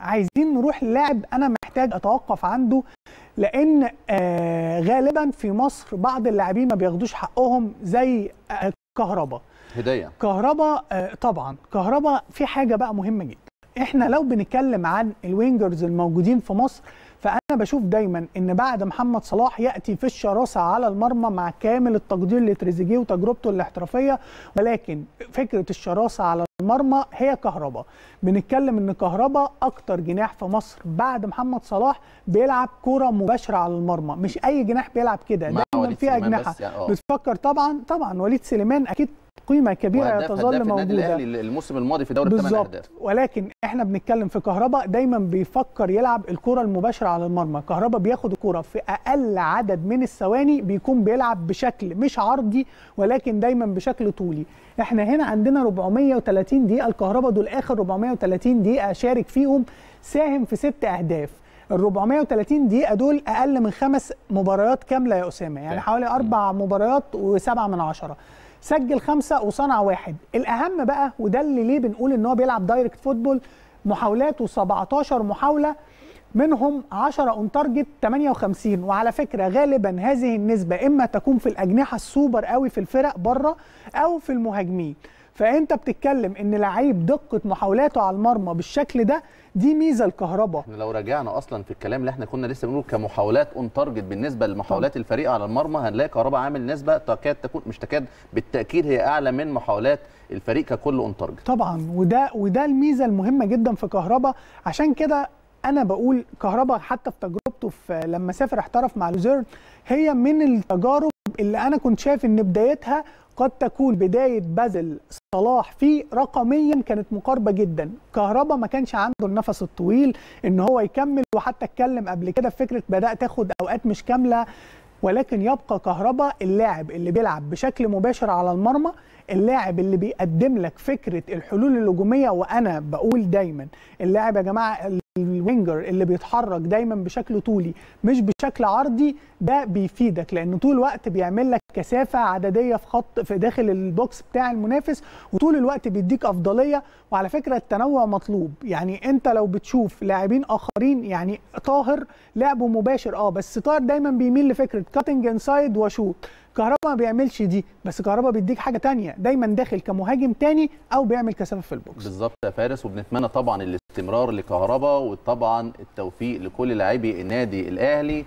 عايزين نروح للاعب انا محتاج اتوقف عنده لان آه غالبا في مصر بعض اللاعبين ما بياخدوش حقهم زي آه كهربا هديه كهربا آه طبعا كهربا في حاجه بقى مهمه جدا احنا لو بنتكلم عن الوينجرز الموجودين في مصر فانا بشوف دايما ان بعد محمد صلاح ياتي في الشراسه على المرمى مع كامل التقدير لتريزيجيه وتجربته الاحترافيه ولكن فكره الشراسه على المرمى هي كهربا بنتكلم ان كهربا اكتر جناح في مصر بعد محمد صلاح بيلعب كوره مباشره على المرمى مش اي جناح بيلعب كده دايما في اجنحه يعني بتفكر طبعا طبعا وليد سليمان اكيد قيمه كبيره تظل موجوده الاهلي الموسم الماضي في دوري الثمان اهداف ولكن احنا بنتكلم في كهربا دايما بيفكر يلعب الكره المباشره على المرمى كهربا بياخد الكره في اقل عدد من الثواني بيكون بيلعب بشكل مش عرضي ولكن دايما بشكل طولي احنا هنا عندنا 430 دقيقه الكهربا دول اخر 430 دقيقه شارك فيهم ساهم في ست اهداف ال 430 دقيقة دول أقل من خمس مباريات كاملة يا أسامة يعني حوالي أربع مباريات وسبعة من عشرة سجل خمسه وصنع واحد الاهم بقى وده اللي ليه بنقول ان هو بيلعب دايركت فوتبول محاولاته 17 محاوله منهم 10 اون تارجت 58 وعلى فكره غالبا هذه النسبه اما تكون في الاجنحه السوبر قوي في الفرق بره او في المهاجمين فانت بتتكلم ان لعيب دقه محاولاته على المرمى بالشكل ده دي ميزه الكهرباء لو رجعنا اصلا في الكلام اللي احنا كنا لسه بنقول كمحاولات اون تارجت بالنسبه لمحاولات طبعا. الفريق على المرمى هنلاقي كهرباء عامل نسبه تكاد تكون مش تكاد بالتاكيد هي اعلى من محاولات الفريق ككل اون تارجت طبعا وده وده الميزه المهمه جدا في كهرباء عشان كده انا بقول كهرباء حتى في تجربته في لما سافر احترف مع لوزيرن هي من التجارب اللي انا كنت شايف ان بدايتها قد تكون بدايه بذل صلاح فيه رقميا كانت مقاربه جدا كهربا ما كانش عنده النفس الطويل ان هو يكمل وحتى اتكلم قبل كده في فكره بدات تاخد اوقات مش كامله ولكن يبقى كهربا اللاعب اللي بيلعب بشكل مباشر على المرمى اللاعب اللي بيقدم لك فكره الحلول الهجوميه وانا بقول دايما اللاعب يا جماعه الوينجر اللي بيتحرك دايما بشكل طولي مش بشكل عرضي ده بيفيدك لان طول الوقت بيعمل لك كثافه عدديه في خط في داخل البوكس بتاع المنافس وطول الوقت بيديك افضليه وعلى فكره التنوع مطلوب يعني انت لو بتشوف لاعبين اخرين يعني طاهر لعبه مباشر اه بس طاهر دايما بيميل لفكره كاتنج انسايد وشوت كهربا ما بيعملش دي بس كهربا بيديك حاجه تانية دايما داخل كمهاجم تاني او بيعمل كثافه في البوكس بالظبط يا فارس وبنتمنى طبعا اللي استمرار لكهربا وطبعا التوفيق لكل لاعبي النادي الاهلي